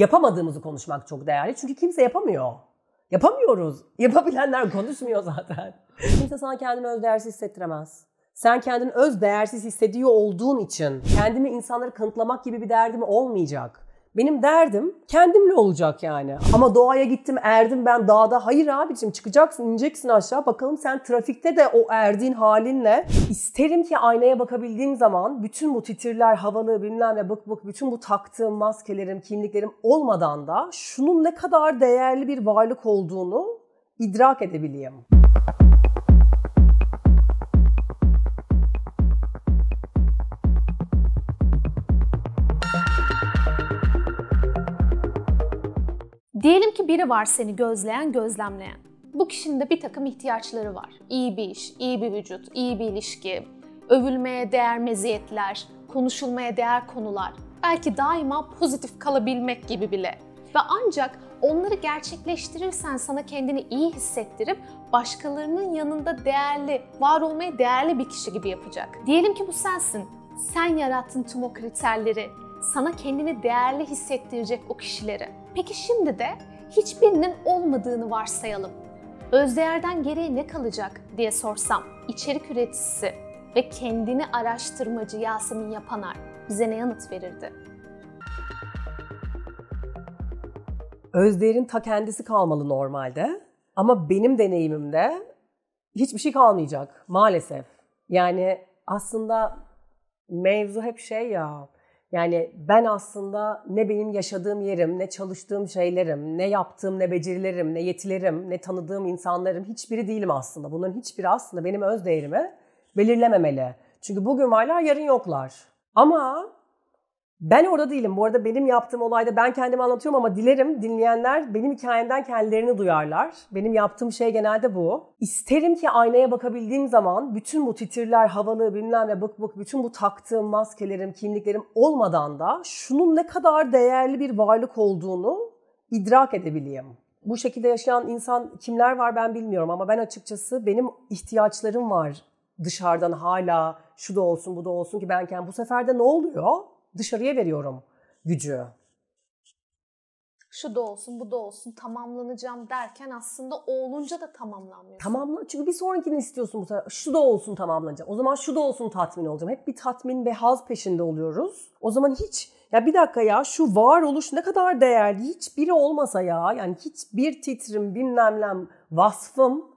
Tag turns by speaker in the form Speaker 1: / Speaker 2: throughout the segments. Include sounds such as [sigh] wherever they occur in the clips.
Speaker 1: yapamadığımızı konuşmak çok değerli. Çünkü kimse yapamıyor. Yapamıyoruz. [laughs] Yapabilenler konuşmuyor zaten. kimse sana kendini özdeğersiz hissettiremez. Sen kendini öz değersiz hissediyor olduğun için kendimi insanları kanıtlamak gibi bir derdim olmayacak. Benim derdim kendimle olacak yani. Ama doğaya gittim erdim ben dağda. Hayır abicim çıkacaksın ineceksin aşağı. Bakalım sen trafikte de o erdiğin halinle. isterim ki aynaya bakabildiğim zaman bütün bu titirler havalı bilmem ne bık bık bütün bu taktığım maskelerim kimliklerim olmadan da şunun ne kadar değerli bir varlık olduğunu idrak edebileyim.
Speaker 2: Diyelim ki biri var seni gözleyen, gözlemleyen. Bu kişinin de bir takım ihtiyaçları var. İyi bir iş, iyi bir vücut, iyi bir ilişki, övülmeye değer meziyetler, konuşulmaya değer konular, belki daima pozitif kalabilmek gibi bile. Ve ancak onları gerçekleştirirsen sana kendini iyi hissettirip başkalarının yanında değerli, var olmaya değerli bir kişi gibi yapacak. Diyelim ki bu sensin. Sen yarattın tüm o kriterleri, sana kendini değerli hissettirecek o kişileri. Peki şimdi de hiçbirinin olmadığını varsayalım. Özdeğerden geriye ne kalacak diye sorsam içerik üreticisi ve kendini araştırmacı Yasemin Yapanar bize ne yanıt verirdi?
Speaker 1: Özdeğerin ta kendisi kalmalı normalde ama benim deneyimimde hiçbir şey kalmayacak maalesef. Yani aslında mevzu hep şey ya yani ben aslında ne benim yaşadığım yerim, ne çalıştığım şeylerim, ne yaptığım, ne becerilerim, ne yetilerim, ne tanıdığım insanlarım hiçbiri değilim aslında. Bunların hiçbiri aslında benim öz değerimi belirlememeli. Çünkü bugün varlar, yarın yoklar. Ama ben orada değilim. Bu arada benim yaptığım olayda ben kendimi anlatıyorum ama dilerim dinleyenler benim hikayemden kendilerini duyarlar. Benim yaptığım şey genelde bu. İsterim ki aynaya bakabildiğim zaman bütün bu titirler, havalı bilmem ne bık bık bütün bu taktığım maskelerim, kimliklerim olmadan da şunun ne kadar değerli bir varlık olduğunu idrak edebileyim. Bu şekilde yaşayan insan kimler var ben bilmiyorum ama ben açıkçası benim ihtiyaçlarım var dışarıdan hala şu da olsun bu da olsun ki benken bu sefer de ne oluyor? dışarıya veriyorum gücü.
Speaker 2: Şu da olsun, bu da olsun, tamamlanacağım derken aslında olunca da tamamlanmıyor.
Speaker 1: Tamamla çünkü bir sonrakini istiyorsun bu sefer. Şu da olsun tamamlanacağım. O zaman şu da olsun tatmin olacağım. Hep bir tatmin ve haz peşinde oluyoruz. O zaman hiç ya bir dakika ya şu varoluş ne kadar değerli. Hiçbiri olmasa ya yani hiçbir titrim bilmem nem vasfım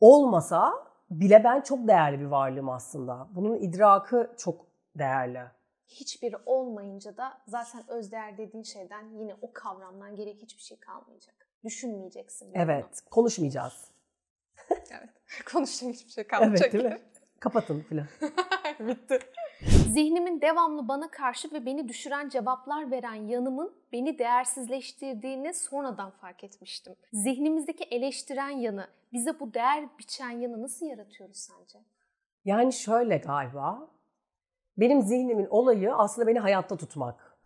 Speaker 1: olmasa bile ben çok değerli bir varlığım aslında. Bunun idrakı çok değerli.
Speaker 2: Hiçbir olmayınca da zaten özdeğer dediğin şeyden yine o kavramdan gerek hiçbir şey kalmayacak. Düşünmeyeceksin. Evet,
Speaker 1: bunu. konuşmayacağız.
Speaker 2: evet, [laughs] konuşacak hiçbir şey kalmayacak. Evet, değil
Speaker 1: mi? Kapatın filan. [laughs]
Speaker 2: Bitti. Zihnimin devamlı bana karşı ve beni düşüren cevaplar veren yanımın beni değersizleştirdiğini sonradan fark etmiştim. Zihnimizdeki eleştiren yanı, bize bu değer biçen yanı nasıl yaratıyoruz sence?
Speaker 1: Yani şöyle galiba benim zihnimin olayı aslında beni hayatta tutmak.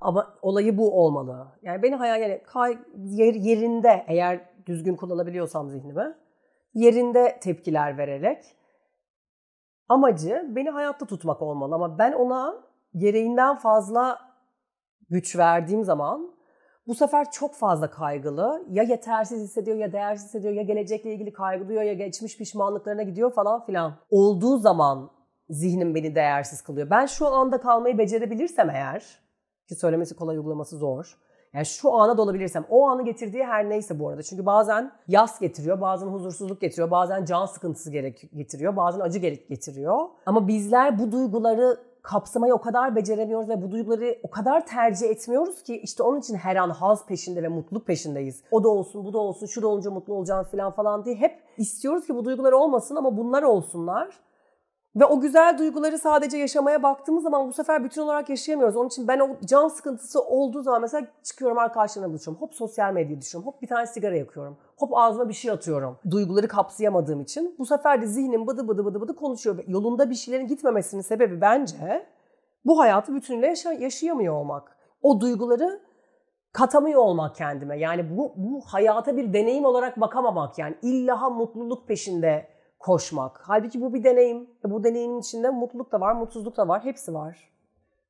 Speaker 1: Ama olayı bu olmalı. Yani beni hayal yani kay, yer, yerinde eğer düzgün kullanabiliyorsam zihnimi yerinde tepkiler vererek amacı beni hayatta tutmak olmalı ama ben ona gereğinden fazla güç verdiğim zaman bu sefer çok fazla kaygılı. Ya yetersiz hissediyor ya değersiz hissediyor ya gelecekle ilgili kaygılıyor ya geçmiş pişmanlıklarına gidiyor falan filan. Olduğu zaman zihnim beni değersiz kılıyor. Ben şu anda kalmayı becerebilirsem eğer ki söylemesi kolay uygulaması zor. Yani şu ana dolabilirsem o anı getirdiği her neyse bu arada. Çünkü bazen yas getiriyor, bazen huzursuzluk getiriyor, bazen can sıkıntısı gerek getiriyor, bazen acı gerek getiriyor. Ama bizler bu duyguları kapsamayı o kadar beceremiyoruz ve bu duyguları o kadar tercih etmiyoruz ki işte onun için her an haz peşinde ve mutluluk peşindeyiz. O da olsun, bu da olsun, şu da olunca mutlu olacağım falan falan diye hep istiyoruz ki bu duygular olmasın ama bunlar olsunlar. Ve o güzel duyguları sadece yaşamaya baktığımız zaman bu sefer bütün olarak yaşayamıyoruz. Onun için ben o can sıkıntısı olduğu zaman mesela çıkıyorum arkadaşlarımla buluşuyorum. Hop sosyal medyayı düşüyorum. Hop bir tane sigara yakıyorum. Hop ağzıma bir şey atıyorum. Duyguları kapsayamadığım için. Bu sefer de zihnim bıdı bıdı bıdı bıdı konuşuyor. Yolunda bir şeylerin gitmemesinin sebebi bence bu hayatı bütünle yaşa- yaşayamıyor olmak. O duyguları katamıyor olmak kendime. Yani bu, bu hayata bir deneyim olarak bakamamak yani. İlla mutluluk peşinde koşmak. Halbuki bu bir deneyim. E bu deneyimin içinde mutluluk da var, mutsuzluk da var. Hepsi var.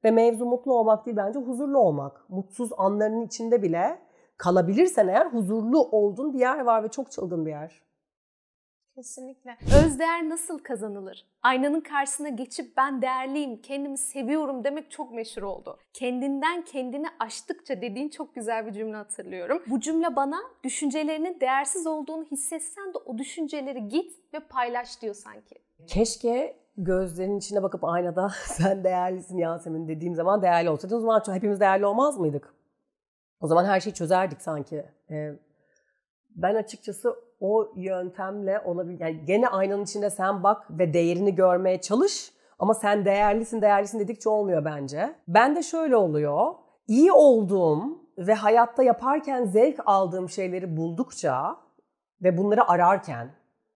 Speaker 1: Ve mevzu mutlu olmak değil bence huzurlu olmak. Mutsuz anların içinde bile kalabilirsen eğer huzurlu olduğun bir yer var ve çok çılgın bir yer.
Speaker 2: Kesinlikle. Özdeğer nasıl kazanılır? Aynanın karşısına geçip ben değerliyim, kendimi seviyorum demek çok meşhur oldu. Kendinden kendini aştıkça dediğin çok güzel bir cümle hatırlıyorum. Bu cümle bana düşüncelerinin değersiz olduğunu hissetsen de o düşünceleri git ve paylaş diyor sanki.
Speaker 1: Keşke gözlerinin içine bakıp aynada [laughs] sen değerlisin Yasemin dediğim zaman değerli olsaydın o zaman hepimiz değerli olmaz mıydık? O zaman her şeyi çözerdik sanki. Ee, ben açıkçası o yöntemle olabilir. Yani gene aynanın içinde sen bak ve değerini görmeye çalış. Ama sen değerlisin, değerlisin dedikçe olmuyor bence. Ben de şöyle oluyor. İyi olduğum ve hayatta yaparken zevk aldığım şeyleri buldukça ve bunları ararken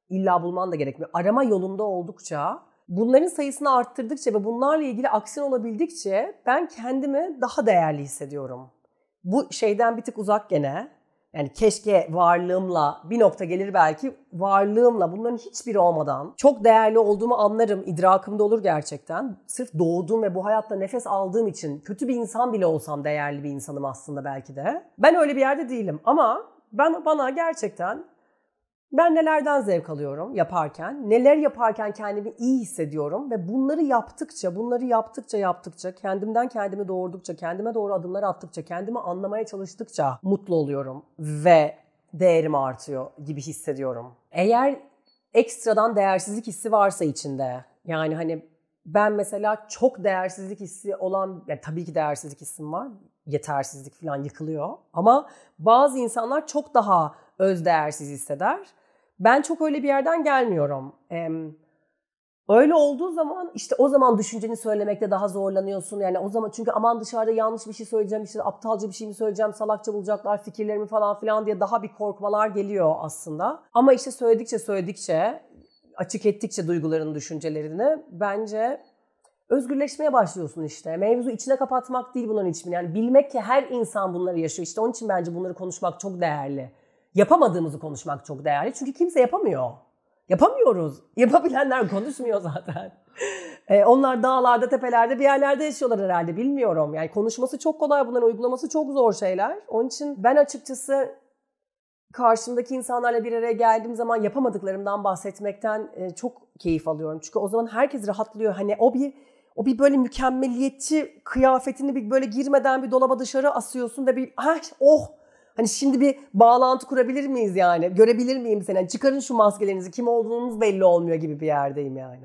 Speaker 1: illa bulman da gerekmiyor. Arama yolunda oldukça bunların sayısını arttırdıkça ve bunlarla ilgili aksiyon olabildikçe ben kendimi daha değerli hissediyorum. Bu şeyden bir tık uzak gene yani keşke varlığımla bir nokta gelir belki varlığımla bunların hiçbiri olmadan çok değerli olduğumu anlarım, idrakımda olur gerçekten. Sırf doğduğum ve bu hayatta nefes aldığım için kötü bir insan bile olsam değerli bir insanım aslında belki de. Ben öyle bir yerde değilim ama ben bana gerçekten ben nelerden zevk alıyorum yaparken, neler yaparken kendimi iyi hissediyorum ve bunları yaptıkça, bunları yaptıkça yaptıkça, kendimden kendimi doğurdukça, kendime doğru adımlar attıkça, kendimi anlamaya çalıştıkça mutlu oluyorum ve değerim artıyor gibi hissediyorum. Eğer ekstradan değersizlik hissi varsa içinde, yani hani ben mesela çok değersizlik hissi olan, yani tabii ki değersizlik hissim var, yetersizlik falan yıkılıyor ama bazı insanlar çok daha öz değersiz hisseder. Ben çok öyle bir yerden gelmiyorum. Ee, öyle olduğu zaman işte o zaman düşünceni söylemekte daha zorlanıyorsun. Yani o zaman çünkü aman dışarıda yanlış bir şey söyleyeceğim, işte aptalca bir şey mi söyleyeceğim, salakça bulacaklar fikirlerimi falan filan diye daha bir korkmalar geliyor aslında. Ama işte söyledikçe söyledikçe, açık ettikçe duygularını, düşüncelerini bence özgürleşmeye başlıyorsun işte. Mevzu içine kapatmak değil bunun hiçbiri. Yani bilmek ki her insan bunları yaşıyor. İşte onun için bence bunları konuşmak çok değerli yapamadığımızı konuşmak çok değerli. Çünkü kimse yapamıyor. Yapamıyoruz. [laughs] Yapabilenler konuşmuyor zaten. Ee, onlar dağlarda, tepelerde bir yerlerde yaşıyorlar herhalde bilmiyorum. Yani konuşması çok kolay bunların uygulaması çok zor şeyler. Onun için ben açıkçası karşımdaki insanlarla bir araya geldiğim zaman yapamadıklarımdan bahsetmekten e, çok keyif alıyorum. Çünkü o zaman herkes rahatlıyor. Hani o bir o bir böyle mükemmeliyetçi kıyafetini bir böyle girmeden bir dolaba dışarı asıyorsun da bir ah oh Hani şimdi bir bağlantı kurabilir miyiz yani? Görebilir miyim seni? Yani çıkarın şu maskelerinizi. Kim olduğunuz belli olmuyor gibi bir yerdeyim yani.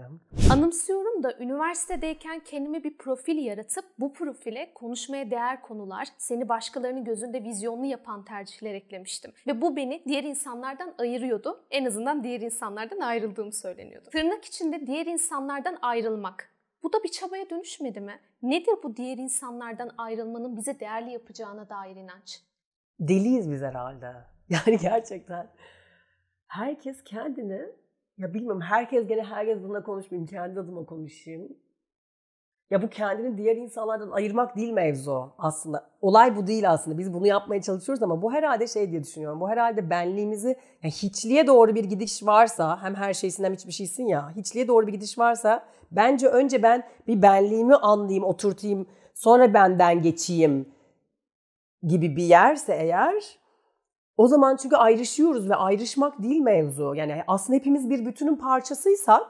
Speaker 2: Anımsıyorum da üniversitedeyken kendime bir profil yaratıp bu profile konuşmaya değer konular, seni başkalarının gözünde vizyonlu yapan tercihler eklemiştim. Ve bu beni diğer insanlardan ayırıyordu. En azından diğer insanlardan ayrıldığım söyleniyordu. Tırnak içinde diğer insanlardan ayrılmak. Bu da bir çabaya dönüşmedi mi? Nedir bu diğer insanlardan ayrılmanın bize değerli yapacağına dair
Speaker 1: inanç? deliyiz biz herhalde. [laughs] Yani gerçekten herkes kendine ya bilmiyorum herkes gene herkes bununla konuşmayayım kendi adıma konuşayım. Ya bu kendini diğer insanlardan ayırmak değil mevzu aslında. Olay bu değil aslında. Biz bunu yapmaya çalışıyoruz ama bu herhalde şey diye düşünüyorum. Bu herhalde benliğimizi yani hiçliğe doğru bir gidiş varsa hem her şeysin hem hiçbir şeysin ya. Hiçliğe doğru bir gidiş varsa bence önce ben bir benliğimi anlayayım, oturtayım. Sonra benden geçeyim gibi bir yerse eğer o zaman çünkü ayrışıyoruz ve ayrışmak değil mevzu. Yani aslında hepimiz bir bütünün parçasıysak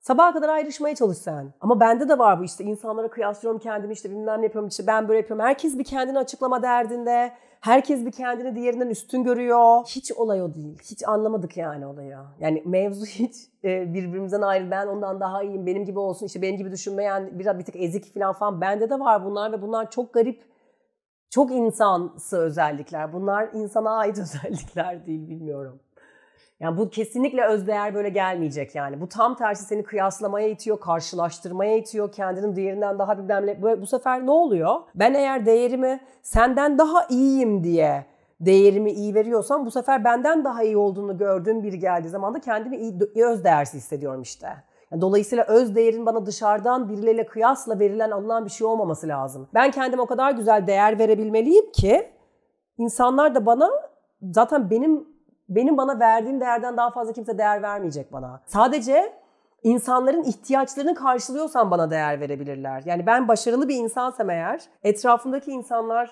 Speaker 1: sabaha kadar ayrışmaya çalış sen. Ama bende de var bu işte insanlara kıyaslıyorum kendimi işte bilmem ne yapıyorum işte ben böyle yapıyorum. Herkes bir kendini açıklama derdinde. Herkes bir kendini diğerinden üstün görüyor. Hiç olay o değil. Hiç anlamadık yani olayı. Yani mevzu [laughs] hiç e, birbirimizden ayrı. Ben ondan daha iyiyim. Benim gibi olsun. işte benim gibi düşünmeyen biraz bir tık ezik falan falan. Bende de var bunlar ve bunlar çok garip çok insansı özellikler. Bunlar insana ait [laughs] özellikler değil bilmiyorum. Yani bu kesinlikle özdeğer böyle gelmeyecek yani. Bu tam tersi seni kıyaslamaya itiyor, karşılaştırmaya itiyor. Kendinin diğerinden daha bilmem ne. Bu, bu sefer ne oluyor? Ben eğer değerimi senden daha iyiyim diye değerimi iyi veriyorsam bu sefer benden daha iyi olduğunu gördüğüm biri geldiği zaman da kendimi iyi, iyi özdeğersiz hissediyorum işte. Dolayısıyla öz değerin bana dışarıdan birileriyle kıyasla verilen alınan bir şey olmaması lazım. Ben kendime o kadar güzel değer verebilmeliyim ki insanlar da bana zaten benim benim bana verdiğim değerden daha fazla kimse değer vermeyecek bana. Sadece insanların ihtiyaçlarını karşılıyorsan bana değer verebilirler. Yani ben başarılı bir insansam eğer etrafımdaki insanlar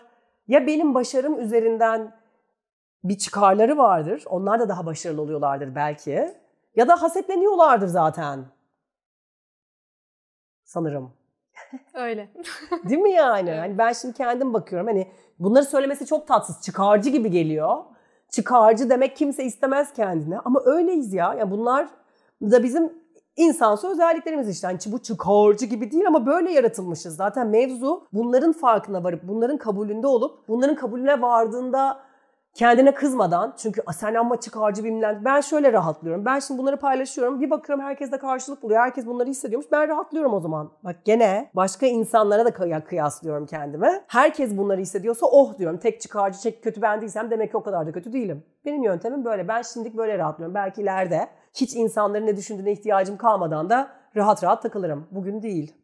Speaker 1: ya benim başarım üzerinden bir çıkarları vardır. Onlar da daha başarılı oluyorlardır belki. Ya da hasetleniyorlardır zaten sanırım. Öyle. [laughs] Değil mi yani? Hani ben şimdi kendim bakıyorum. Hani bunları söylemesi çok tatsız. Çıkarcı gibi geliyor. Çıkarcı demek kimse istemez kendine. Ama öyleyiz ya. Yani bunlar da bizim insansı özelliklerimiz işte. Hani bu çıkarcı gibi değil ama böyle yaratılmışız. Zaten mevzu bunların farkına varıp, bunların kabulünde olup, bunların kabulüne vardığında kendine kızmadan çünkü sen amma çık harcı bilmem ben şöyle rahatlıyorum. Ben şimdi bunları paylaşıyorum. Bir bakıyorum herkes de karşılık buluyor. Herkes bunları hissediyormuş. Ben rahatlıyorum o zaman. Bak gene başka insanlara da kıyaslıyorum kendimi. Herkes bunları hissediyorsa oh diyorum. Tek çıkarcı çek kötü ben değilsem demek ki o kadar da kötü değilim. Benim yöntemim böyle. Ben şimdilik böyle rahatlıyorum. Belki ileride hiç insanların ne düşündüğüne ihtiyacım kalmadan da rahat rahat takılırım. Bugün değil.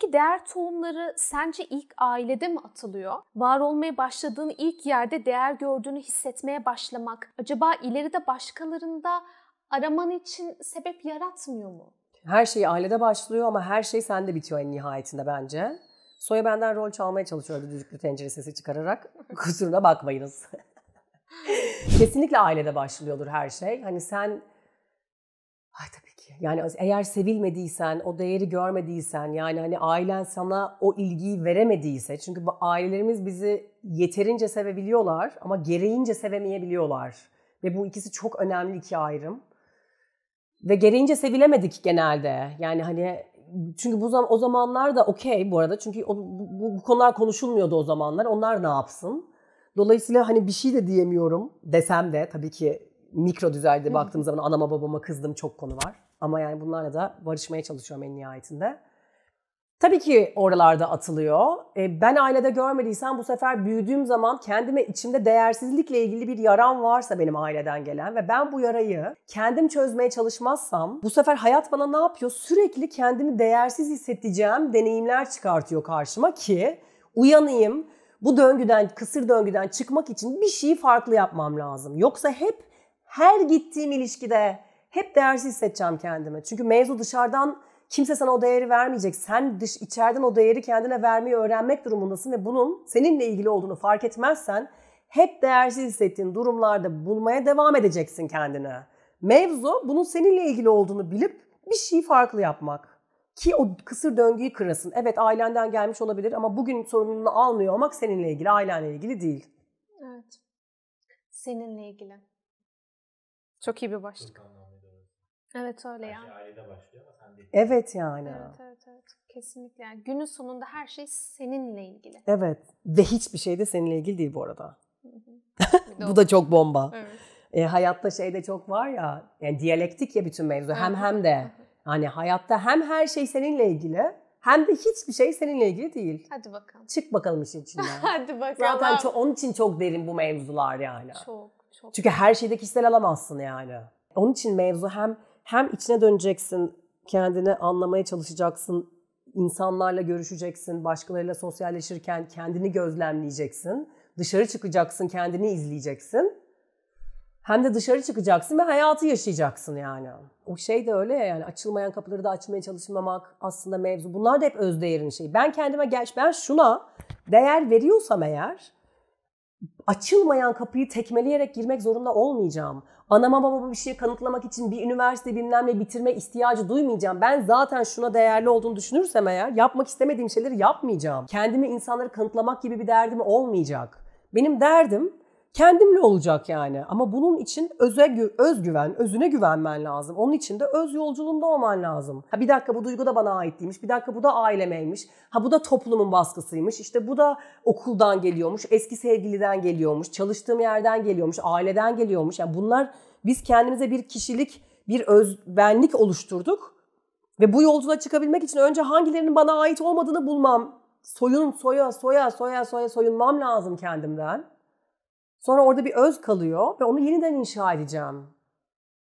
Speaker 2: Peki değer tohumları sence ilk ailede mi atılıyor? Var olmaya başladığın ilk yerde değer gördüğünü hissetmeye başlamak acaba ileride başkalarında araman için sebep yaratmıyor mu?
Speaker 1: Her şey ailede başlıyor ama her şey sende bitiyor en nihayetinde bence. Soya benden rol çalmaya çalışıyordu düdüklü tencere sesi çıkararak. [laughs] Kusuruna bakmayınız. [laughs] Kesinlikle ailede başlıyordur her şey. Hani sen... Ay tabii yani eğer sevilmediysen, o değeri görmediysen, yani hani ailen sana o ilgiyi veremediyse, çünkü ailelerimiz bizi yeterince sevebiliyorlar ama gereğince sevemeyebiliyorlar. Ve bu ikisi çok önemli iki ayrım. Ve gereğince sevilemedik genelde. Yani hani çünkü bu zaman o zamanlar da okey bu arada. Çünkü o, bu, bu konular konuşulmuyordu o zamanlar. Onlar ne yapsın? Dolayısıyla hani bir şey de diyemiyorum desem de tabii ki mikro düzeyde baktığım zaman anama babama kızdım çok konu var. Ama yani bunlarla da barışmaya çalışıyorum en nihayetinde. Tabii ki oralarda atılıyor. E, ben ailede görmediysem bu sefer büyüdüğüm zaman kendime içimde değersizlikle ilgili bir yaram varsa benim aileden gelen ve ben bu yarayı kendim çözmeye çalışmazsam bu sefer hayat bana ne yapıyor? Sürekli kendimi değersiz hissedeceğim deneyimler çıkartıyor karşıma ki uyanayım. Bu döngüden, kısır döngüden çıkmak için bir şeyi farklı yapmam lazım. Yoksa hep her gittiğim ilişkide hep değersiz hissedeceğim kendimi. Çünkü mevzu dışarıdan kimse sana o değeri vermeyecek. Sen dış içeriden o değeri kendine vermeyi öğrenmek durumundasın ve bunun seninle ilgili olduğunu fark etmezsen hep değersiz hissettiğin durumlarda bulmaya devam edeceksin kendini. Mevzu bunun seninle ilgili olduğunu bilip bir şeyi farklı yapmak. Ki o kısır döngüyü kırasın. Evet ailenden gelmiş olabilir ama bugün sorumluluğunu almıyor olmak seninle ilgili, ailenle ilgili değil.
Speaker 2: Evet. Seninle ilgili. Çok iyi bir başlık. Evet öyle yani. şey ailede başlıyor ama sen değil. Evet
Speaker 1: yani. Evet
Speaker 2: evet evet. Kesinlikle. Yani günün sonunda her şey seninle ilgili.
Speaker 1: Evet. Ve hiçbir şey de seninle ilgili değil bu arada. [laughs] bu da çok bomba. Evet. E, hayatta şey de çok var ya. Yani diyalektik ya bütün mevzu. Evet. Hem hem de. Hani hayatta hem her şey seninle ilgili hem de hiçbir şey seninle ilgili değil. Hadi bakalım. Çık bakalım işin içinden. [laughs]
Speaker 2: Hadi bakalım. Zaten ço- onun
Speaker 1: için çok derin bu mevzular yani. Çok çok. Çünkü her şeyde kişisel alamazsın yani. Onun için mevzu hem hem içine döneceksin, kendini anlamaya çalışacaksın, insanlarla görüşeceksin, başkalarıyla sosyalleşirken kendini gözlemleyeceksin. Dışarı çıkacaksın, kendini izleyeceksin. Hem de dışarı çıkacaksın ve hayatı yaşayacaksın yani. O şey de öyle ya yani açılmayan kapıları da açmaya çalışmamak aslında mevzu. Bunlar da hep öz değerin şeyi. Ben kendime gel ben şuna değer veriyorsam eğer açılmayan kapıyı tekmeleyerek girmek zorunda olmayacağım anama babama bir şey kanıtlamak için bir üniversite bilmem ne bitirme ihtiyacı duymayacağım. Ben zaten şuna değerli olduğunu düşünürsem eğer yapmak istemediğim şeyleri yapmayacağım. Kendimi insanları kanıtlamak gibi bir derdim olmayacak. Benim derdim kendimle olacak yani. Ama bunun için öze, özgüven, özüne güvenmen lazım. Onun için de öz yolculuğunda olman lazım. Ha bir dakika bu duygu da bana ait değilmiş. Bir dakika bu da ailemeymiş. Ha bu da toplumun baskısıymış. İşte bu da okuldan geliyormuş. Eski sevgiliden geliyormuş. Çalıştığım yerden geliyormuş. Aileden geliyormuş. Yani bunlar biz kendimize bir kişilik, bir özbenlik oluşturduk. Ve bu yolculuğa çıkabilmek için önce hangilerinin bana ait olmadığını bulmam soyun soya soya soya soya soyunmam lazım kendimden. Sonra orada bir öz kalıyor ve onu yeniden inşa edeceğim.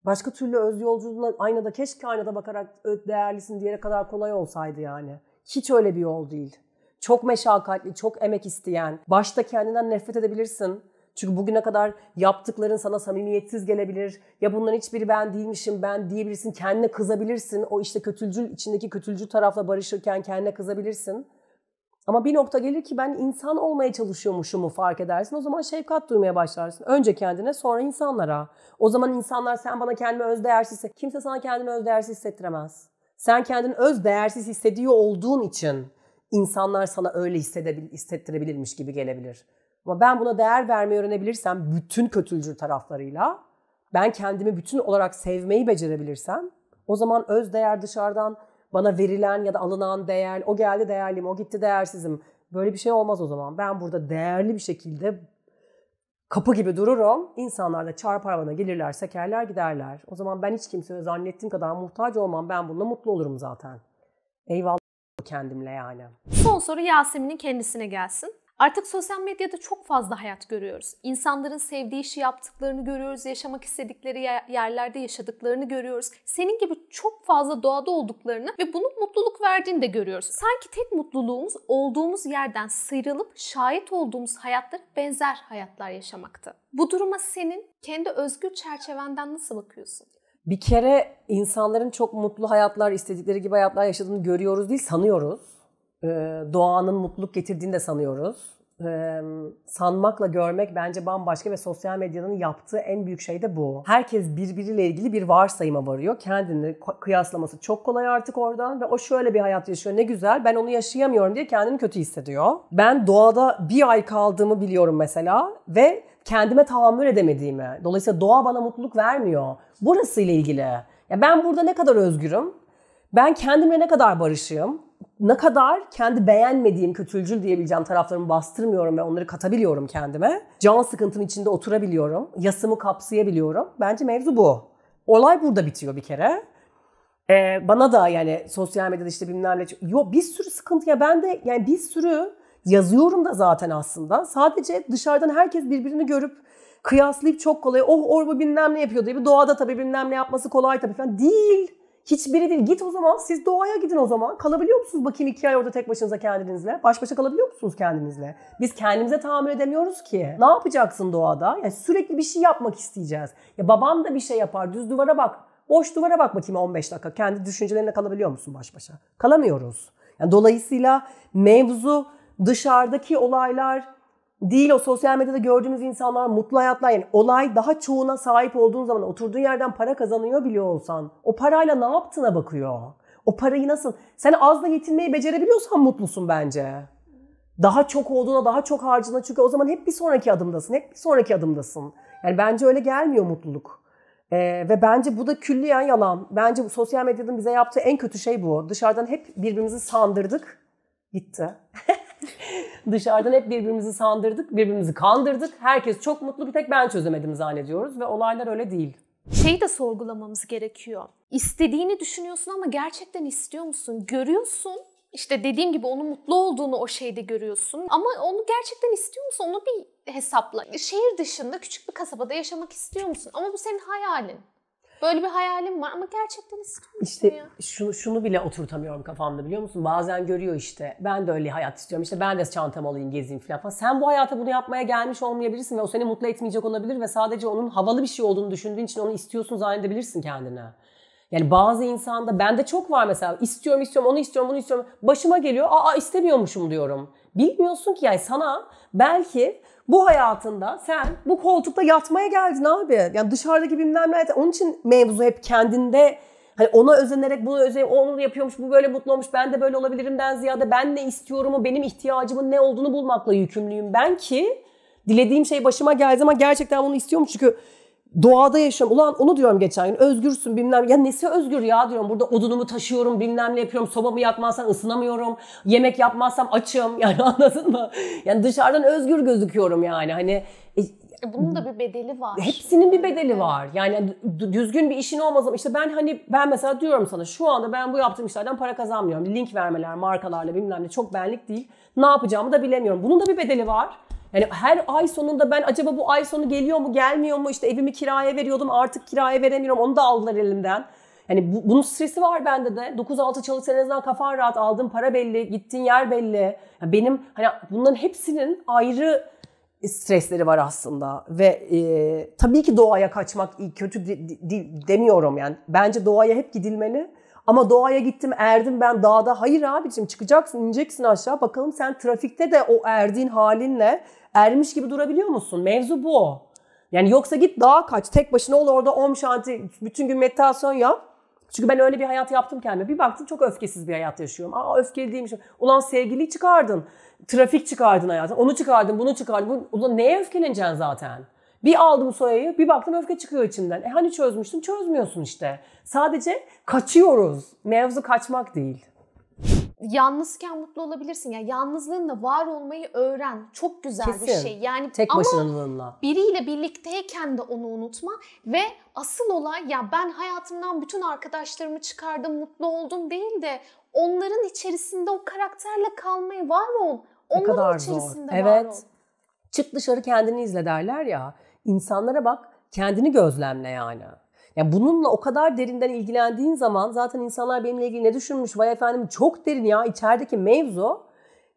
Speaker 1: Başka türlü öz yolculuğuna aynada keşke aynada bakarak değerlisin diyene kadar kolay olsaydı yani. Hiç öyle bir yol değil. Çok meşakkatli, çok emek isteyen. Başta kendinden nefret edebilirsin. Çünkü bugüne kadar yaptıkların sana samimiyetsiz gelebilir. Ya bunların hiçbiri ben değilmişim ben diyebilirsin. Kendine kızabilirsin. O işte kötülcül içindeki kötülcül tarafla barışırken kendine kızabilirsin. Ama bir nokta gelir ki ben insan olmaya çalışıyormuşum mu fark edersin. O zaman şefkat duymaya başlarsın. Önce kendine sonra insanlara. O zaman insanlar sen bana kendimi özdeğersiz Kimse sana kendini özdeğersiz hissettiremez. Sen kendini özdeğersiz hissediyor olduğun için insanlar sana öyle hissedebil, hissettirebilirmiş gibi gelebilir. Ama ben buna değer vermeyi öğrenebilirsem bütün kötülcül taraflarıyla ben kendimi bütün olarak sevmeyi becerebilirsem o zaman öz değer dışarıdan bana verilen ya da alınan değer, o geldi değerliyim, o gitti değersizim. Böyle bir şey olmaz o zaman. Ben burada değerli bir şekilde kapı gibi dururum. İnsanlar da çarpar bana gelirler, sekerler, giderler. O zaman ben hiç kimseye zannettiğim kadar muhtaç olmam. Ben bununla mutlu olurum zaten. Eyvallah kendimle yani.
Speaker 2: Son soru Yasemin'in kendisine gelsin. Artık sosyal medyada çok fazla hayat görüyoruz. İnsanların sevdiği işi yaptıklarını görüyoruz, yaşamak istedikleri yerlerde yaşadıklarını görüyoruz. Senin gibi çok fazla doğada olduklarını ve bunun mutluluk verdiğini de görüyoruz. Sanki tek mutluluğumuz olduğumuz yerden sıyrılıp şahit olduğumuz hayatlar benzer hayatlar yaşamaktı. Bu duruma senin kendi özgür çerçevenden nasıl bakıyorsun?
Speaker 1: Bir kere insanların çok mutlu hayatlar, istedikleri gibi hayatlar yaşadığını görüyoruz değil, sanıyoruz ee, doğanın mutluluk getirdiğini de sanıyoruz. Ee, sanmakla görmek bence bambaşka ve sosyal medyanın yaptığı en büyük şey de bu. Herkes birbiriyle ilgili bir varsayıma varıyor. Kendini kıyaslaması çok kolay artık oradan ve o şöyle bir hayat yaşıyor ne güzel ben onu yaşayamıyorum diye kendini kötü hissediyor. Ben doğada bir ay kaldığımı biliyorum mesela ve kendime tahammül edemediğimi. Dolayısıyla doğa bana mutluluk vermiyor. Burası ile ilgili. Ya ben burada ne kadar özgürüm? Ben kendimle ne kadar barışığım? ne kadar kendi beğenmediğim kötülcül diyebileceğim taraflarımı bastırmıyorum ve onları katabiliyorum kendime. Can sıkıntım içinde oturabiliyorum. Yasımı kapsayabiliyorum. Bence mevzu bu. Olay burada bitiyor bir kere. Ee, bana da yani sosyal medyada işte bilmem ne. Yo bir sürü sıkıntı ya ben de yani bir sürü yazıyorum da zaten aslında. Sadece dışarıdan herkes birbirini görüp kıyaslayıp çok kolay. Oh orba bilmem ne yapıyor diye. Bir doğada tabii bilmem ne yapması kolay tabii falan. Değil. Hiçbiri değil. Git o zaman siz doğaya gidin o zaman. Kalabiliyor musunuz bakayım iki ay orada tek başınıza kendinizle? Baş başa kalabiliyor musunuz kendinizle? Biz kendimize tahammül edemiyoruz ki. Ne yapacaksın doğada? Yani sürekli bir şey yapmak isteyeceğiz. Ya babam da bir şey yapar. Düz duvara bak. Boş duvara bak bakayım 15 dakika. Kendi düşüncelerine kalabiliyor musun baş başa? Kalamıyoruz. Yani dolayısıyla mevzu dışarıdaki olaylar değil o sosyal medyada gördüğümüz insanlar mutlu hayatlar yani olay daha çoğuna sahip olduğun zaman oturduğun yerden para kazanıyor bile olsan o parayla ne yaptığına bakıyor. O parayı nasıl sen azla yetinmeyi becerebiliyorsan mutlusun bence. Daha çok olduğuna daha çok harcına çünkü o zaman hep bir sonraki adımdasın hep bir sonraki adımdasın. Yani bence öyle gelmiyor mutluluk. Ee, ve bence bu da külliyen yalan. Bence bu sosyal medyanın bize yaptığı en kötü şey bu. Dışarıdan hep birbirimizi sandırdık. Gitti. [laughs] [laughs] Dışarıdan hep birbirimizi sandırdık, birbirimizi kandırdık. Herkes çok mutlu bir tek ben çözemedim zannediyoruz ve olaylar öyle değil. Şeyi de sorgulamamız
Speaker 2: gerekiyor. İstediğini düşünüyorsun ama gerçekten istiyor musun? Görüyorsun işte dediğim gibi onun mutlu olduğunu o şeyde görüyorsun. Ama onu gerçekten istiyor musun? Onu bir hesapla. Şehir dışında küçük bir kasabada yaşamak istiyor musun? Ama bu senin hayalin. Böyle bir hayalim var ama gerçekten istiyorum İşte
Speaker 1: ya. şunu, şunu bile oturtamıyorum kafamda biliyor musun? Bazen görüyor işte ben de öyle hayat istiyorum. İşte ben de çantam alayım gezeyim falan. falan. Sen bu hayata bunu yapmaya gelmiş olmayabilirsin ve o seni mutlu etmeyecek olabilir ve sadece onun havalı bir şey olduğunu düşündüğün için onu istiyorsun zannedebilirsin kendine. Yani bazı insanda bende çok var mesela istiyorum istiyorum onu istiyorum bunu istiyorum. Başıma geliyor aa istemiyormuşum diyorum. Bilmiyorsun ki yani sana belki bu hayatında sen bu koltukta yatmaya geldin abi. Yani dışarıdaki bilmem ne. Onun için mevzu hep kendinde hani ona özenerek bunu özenerek onu yapıyormuş bu böyle mutlu olmuş ben de böyle olabilirimden ziyade ben ne istiyorumu benim ihtiyacımın ne olduğunu bulmakla yükümlüyüm ben ki dilediğim şey başıma geldi ama gerçekten bunu istiyorum çünkü doğada yaşam. Ulan onu diyorum geçen gün. Özgürsün bilmem. Ya nesi özgür ya diyorum. Burada odunumu taşıyorum bilmem ne yapıyorum. Sobamı yakmazsam ısınamıyorum. Yemek yapmazsam açım. [laughs] Yani anladın mı? Yani dışarıdan özgür gözüküyorum yani. Hani e,
Speaker 2: e bunun da bir bedeli var.
Speaker 1: Hepsinin bir bedeli var. Yani düzgün bir işin olmaz ama işte ben hani ben mesela diyorum sana şu anda ben bu yaptığım işlerden para kazanmıyorum. Link vermeler, markalarla bilmem ne çok benlik değil. Ne yapacağımı da bilemiyorum. Bunun da bir bedeli var. Yani her ay sonunda ben acaba bu ay sonu geliyor mu gelmiyor mu işte evimi kiraya veriyordum artık kiraya veremiyorum onu da aldılar elimden. Yani bu, bunun stresi var bende de. 9-6 çalışsan en azından kafan rahat aldığın para belli, gittiğin yer belli. Yani benim hani bunların hepsinin ayrı stresleri var aslında ve e, tabii ki doğaya kaçmak iyi kötü de, de, demiyorum yani. Bence doğaya hep gidilmeli. Ama doğaya gittim erdim ben dağda. Hayır abicim çıkacaksın ineceksin aşağı bakalım sen trafikte de o erdiğin halinle ermiş gibi durabiliyor musun? Mevzu bu. Yani yoksa git dağa kaç. Tek başına ol orada om şanti. Bütün gün meditasyon yap. Çünkü ben öyle bir hayat yaptım kendime. Bir baktım çok öfkesiz bir hayat yaşıyorum. Aa öfkeli değilmişim. Ulan sevgili çıkardın. Trafik çıkardın hayatın. Onu çıkardın, bunu çıkardın. Ulan neye öfkeleneceksin zaten? Bir aldım soyayı, bir baktım öfke çıkıyor içimden. E hani çözmüştüm? Çözmüyorsun işte. Sadece kaçıyoruz. Mevzu kaçmak değil.
Speaker 2: Yalnızken mutlu olabilirsin. Ya Yani yalnızlığınla var olmayı öğren. Çok güzel Kesin. bir şey. Yani tek başınalığınla. biriyle birlikteyken de onu unutma ve asıl olay ya ben hayatımdan bütün arkadaşlarımı çıkardım, mutlu oldum değil de onların içerisinde o
Speaker 1: karakterle kalmayı var ol. Onların ne kadar içerisinde zor. var evet. ol. Çık dışarı kendini izle derler ya. İnsanlara bak, kendini gözlemle yani. Yani bununla o kadar derinden ilgilendiğin zaman zaten insanlar benimle ilgili ne düşünmüş vay efendim çok derin ya içerideki mevzu.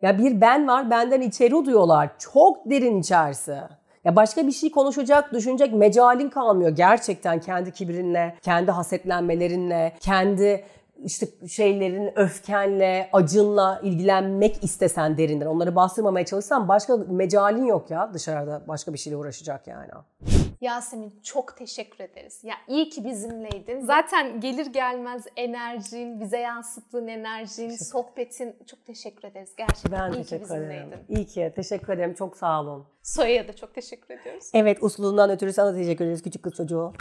Speaker 1: Ya bir ben var benden içeri diyorlar. Çok derin içerisi. Ya başka bir şey konuşacak, düşünecek mecalin kalmıyor gerçekten kendi kibirinle kendi hasetlenmelerinle, kendi işte şeylerin öfkenle, acınla ilgilenmek istesen derinden. Onları bastırmamaya çalışsan başka mecalin yok ya dışarıda başka bir şeyle uğraşacak yani.
Speaker 2: Yasemin çok teşekkür ederiz. Ya iyi ki bizimleydin. Zaten gelir gelmez enerjin, bize yansıttığın enerjin, [laughs] sohbetin çok teşekkür ederiz gerçekten. Ben iyi teşekkür ki bizimleydin. ederim.
Speaker 1: İyi ki. Teşekkür ederim. Çok sağ olun.
Speaker 2: Soya'ya da çok teşekkür ediyoruz. Evet,
Speaker 1: usluğundan ötürü sana teşekkür ederiz küçük kız çocuğu.